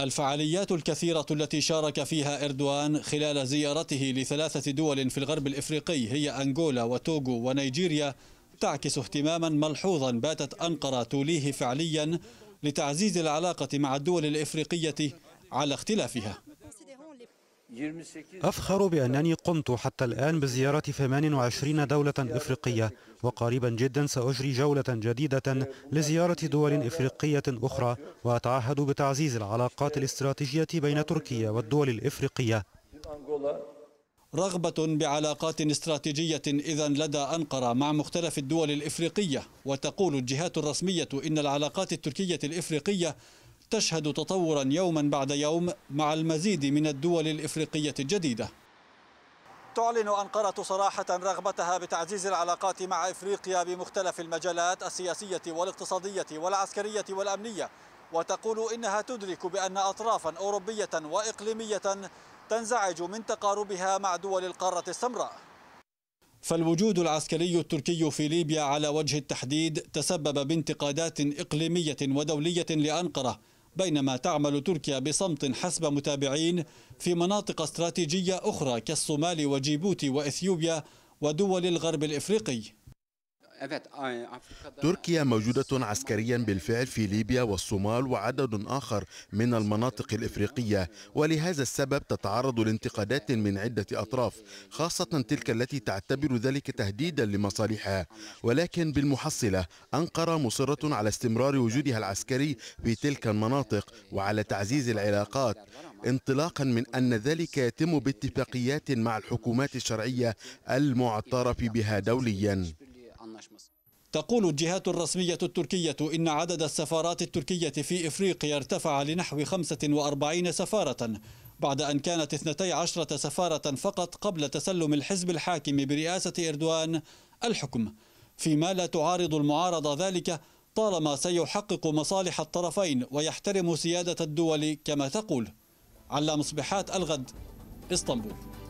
الفعاليات الكثيرة التي شارك فيها إردوان خلال زيارته لثلاثة دول في الغرب الإفريقي هي أنغولا وتوغو ونيجيريا تعكس اهتماما ملحوظا باتت أنقرة توليه فعليا لتعزيز العلاقة مع الدول الإفريقية على اختلافها أفخر بأنني قمت حتى الآن بزيارة 28 دولة إفريقية وقريبا جدا سأجري جولة جديدة لزيارة دول إفريقية أخرى وأتعهد بتعزيز العلاقات الاستراتيجية بين تركيا والدول الإفريقية رغبة بعلاقات استراتيجية إذا لدى أنقرة مع مختلف الدول الإفريقية وتقول الجهات الرسمية إن العلاقات التركية الإفريقية تشهد تطورا يوما بعد يوم مع المزيد من الدول الإفريقية الجديدة تعلن أنقرة صراحة رغبتها بتعزيز العلاقات مع إفريقيا بمختلف المجالات السياسية والاقتصادية والعسكرية والأمنية وتقول إنها تدرك بأن أطرافا أوروبية وإقليمية تنزعج من تقاربها مع دول القارة السمراء فالوجود العسكري التركي في ليبيا على وجه التحديد تسبب بانتقادات إقليمية ودولية لأنقرة بينما تعمل تركيا بصمت حسب متابعين في مناطق استراتيجية أخرى كالصومال وجيبوتي وإثيوبيا ودول الغرب الإفريقي تركيا موجودة عسكريا بالفعل في ليبيا والصومال وعدد آخر من المناطق الإفريقية ولهذا السبب تتعرض لانتقادات من عدة أطراف خاصة تلك التي تعتبر ذلك تهديدا لمصالحها ولكن بالمحصلة أنقرة مصرة على استمرار وجودها العسكري في تلك المناطق وعلى تعزيز العلاقات انطلاقا من أن ذلك يتم باتفاقيات مع الحكومات الشرعية المعترف بها دوليا تقول الجهات الرسمية التركية إن عدد السفارات التركية في إفريقيا ارتفع لنحو 45 سفارة بعد أن كانت 12 سفارة فقط قبل تسلم الحزب الحاكم برئاسة إردوان الحكم فيما لا تعارض المعارضة ذلك طالما سيحقق مصالح الطرفين ويحترم سيادة الدول كما تقول على مصبحات الغد اسطنبول